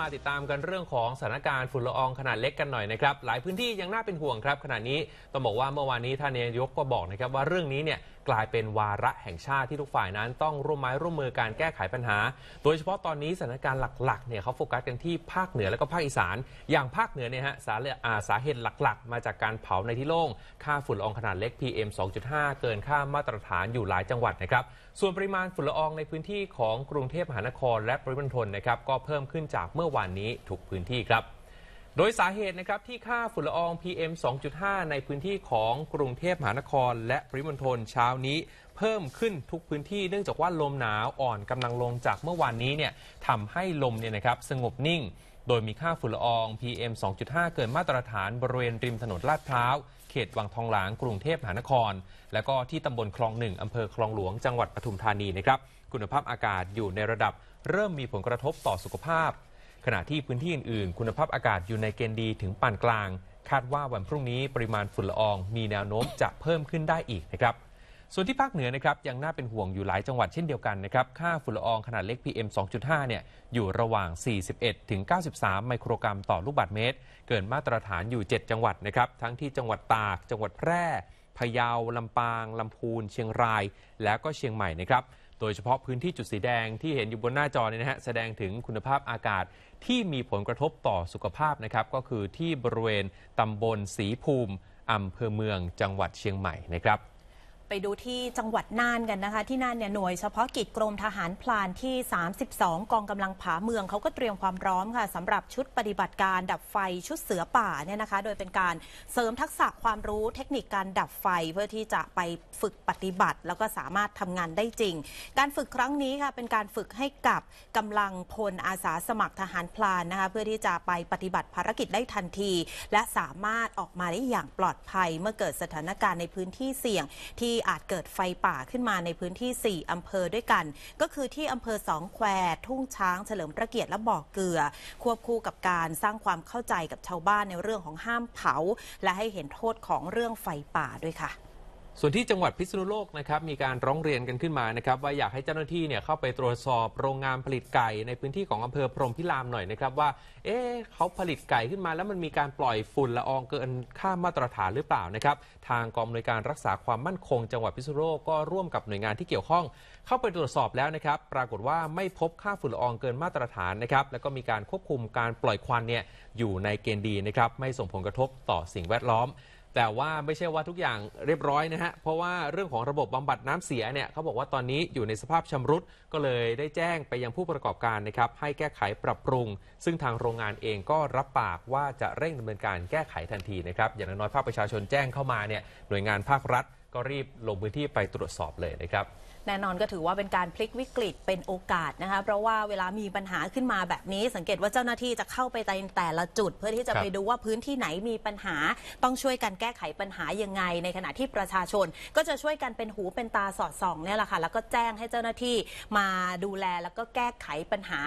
มาติดตามกันเรื่องของสถานการณ์ฝุ่นละอองขนาดเล็กกันหน่อยนะครับหลายพื้นที่ยังน่าเป็นห่วงครับขณะนี้ต้องบอกว่าเมื่อวานนี้ท่านนายกก็บอกนะครับว่าเรื่องนี้เนี่ยกลายเป็นวาระแห่งชาติที่ทุกฝ่ายนั้น ต้องร่วมไม้ร่วมมือการแก้ไขปัญหา โดยเฉพาะตอนนี้สถานการณ์หลักๆเนี่ยเขาโฟกัสกันที่ภาคเหนือและก็ภาคอีสาน อย่างภาคเหนือเนี่ยฮะสาสาเหตุหลักๆ มาจากการเผาในที่โล่ง ค่าฝุ่นละอองขนาดเล็ก PM 2.5เกินค่ามาตรฐานอยู่หลายจังหวัดนะครับ ส่วนปริมาณฝุ่นละอองในพื้นที่ของกรุงเทพมหานคร และปริมณฑลนะครับก็เพิ่มขึ้นจากเมื่อวานนี้ ทุกพื้นที่ครับ โดยสาเหตุนะครับที่ค่าฝุ่นละออง PM 2.5 ในพื้นที่ของกรุงเทพมหานคร และปริมณฑลเช้านี้ เพิ่มขึ้นทุกพื้นที่เนื่องจากว่าลมหนาวอ่อนกำลังลงจากเมื่อวานนี้เนี่ยทำให้ลมเนี่ยนะครับสงบนิ่ง โดยมีค่าฝุ่นละออง PM 2.5 เกิน มาตรฐานบริเวณริมถนนลาดพร้าวเขตวังทองหลางกรุงเทพมหานคร และก็ที่ตำบลคลองหนึ่งอำเภอคลองหลวงจังหวัดปทุมธานีนะครับคุณภาพอากาศอยู่ในระดับเริ่มมีผลกระทบต่อสุขภาพขณะที่พื้นที่อื่น ๆ คุณภาพอากาศอยู่ในเกณฑ์ดี ถึงปานกลาง คาดว่าวันพรุ่งนี้ปริมาณฝุ่นละออง มีแนวโน้มจะเพิ่มขึ้นได้อีกนะครับ ส่วนที่ภาคเหนือนะครับยังน่าเป็นห่วงอยู่หลายจังหวัดเช่นเดียวกันนะครับค่าฝุ่นละอองขนาดเล็ก PM 2.5 เนี่ยอยู่ระหว่าง 41 ถึง 93 ไมโครกรัมต่อลูกบาศก์เมตร เกินมาตรฐานอยู่ 7 จังหวัดนะครับ ทั้งที่จังหวัดตากจังหวัดแพร่พะเยาลำปางลำพูนเชียงราย แล้วก็เชียงใหม่นะครับโดยเฉพาะพื้นที่จุดสีแดงที่เห็นอยู่บนหน้าจอเนี่ยนะฮะแสดงถึงคุณภาพอากาศที่มีผลกระทบต่อสุขภาพนะครับ ก็คือที่บริเวณตำบลสีภูมิอำเภอเมืองจังหวัดเชียงใหม่นะครับไปดูที่จังหวัดน่านกันนะคะที่น่านเนี่ยหน่วยเฉพาะกิจกรมทหารพลานที่ 32 กองกำลังผาเมือง เขาก็เตรียมความพร้อมค่ะ สำหรับชุดปฏิบัติการดับไฟชุดเสือป่าเนี่ยนะคะ โดยเป็นการเสริมทักษะความรู้เทคนิคการดับไฟเพื่อที่จะไปฝึกปฏิบัติ แล้วก็สามารถทำงานได้จริง การฝึกครั้งนี้ค่ะ เป็นการฝึกให้กับกำลังพลอาสาสมัครทหารพลานนะคะเพื่อที่จะไปปฏิบัติภารกิจได้ทันที และสามารถออกมาได้อย่างปลอดภัย เมื่อเกิดสถานการณ์ในพื้นที่เสี่ยงที่อาจเกิดไฟป่าขึ้นมาในพื้นที่ 4 อำเภอด้วยกัน ก็คือที่อำเภอสองแควทุ่งช้าง เฉลิมพระเกียรติและบ่อเกลือ ควบคู่กับการสร้างความเข้าใจกับชาวบ้านในเรื่องของห้ามเผา และให้เห็นโทษของเรื่องไฟป่าด้วยค่ะส่วนที่จังหวัดพิษณุโลกนะครับมีการร้องเรียนกันขึ้นมานะครับว่าอยากให้เจ้าหน้าที่เนี่ยเข้าไปตรวจสอบโรงงานผลิตไก่ ในพื้นที่ของอำเภอพรหมพิรามหน่อยนะครับว่าเอ๊ะเขาผลิตไก่ขึ้นมาแล้วมันมีการปล่อยฝุ่นละอองเกินค่ามาตรฐานหรือเปล่านะครับ ทางกองอำนวยการรักษาความมั่นคงจังหวัดพิษณุโลกก็ร่วมกับหน่วยงานที่เกี่ยวข้อง เข้าไปตรวจสอบแล้วนะครับปรากฏว่าไม่พบค่าฝุ่นละอองเกินมาตรฐานนะครับแล้วก็มีการควบคุมการปล่อยควันเนี่ยอยู่ในเกณฑ์ดีนะครับไม่ส่งผลกระทบต่อสิ่งแวดล้อมแต่ว่าไม่ใช่ว่าทุกอย่างเรียบร้อยนะฮะเพราะว่าเรื่องของระบบบำบัดน้ำเสียเนี่ยเขาบอกว่าตอนนี้อยู่ในสภาพชำรุดก็เลยได้แจ้งไปยังผู้ประกอบการนะครับให้แก้ไขปรับปรุง ซึ่งทางโรงงานเองก็รับปากว่าจะเร่งดำเนินการแก้ไขทันทีนะครับอย่างน้อยภาคประชาชนแจ้งเข้ามาเนี่ยหน่วยงานภาครัฐก็รีบลงพื้นที่ไปตรวจสอบเลยนะครับแน่นอนก็ถือว่าเป็นการพลิกวิกฤตเป็นโอกาสนะคะเพราะว่าเวลามีปัญหาขึ้นมาแบบนี้ สังเกตว่าเจ้าหน้าที่จะเข้าไปในแต่ละจุด เพื่อที่จะไปดูว่าพื้นที่ไหนมีปัญหา ต้องช่วยกันแก้ไขปัญหายังไง ในขณะที่ประชาชน ก็จะช่วยกันเป็นหูเป็นตาสอดส่องเนี่ยแหละค่ะแล้วก็แจ้งให้เจ้าหน้าที่มาดูแลแล้วก็แก้ไขปัญหา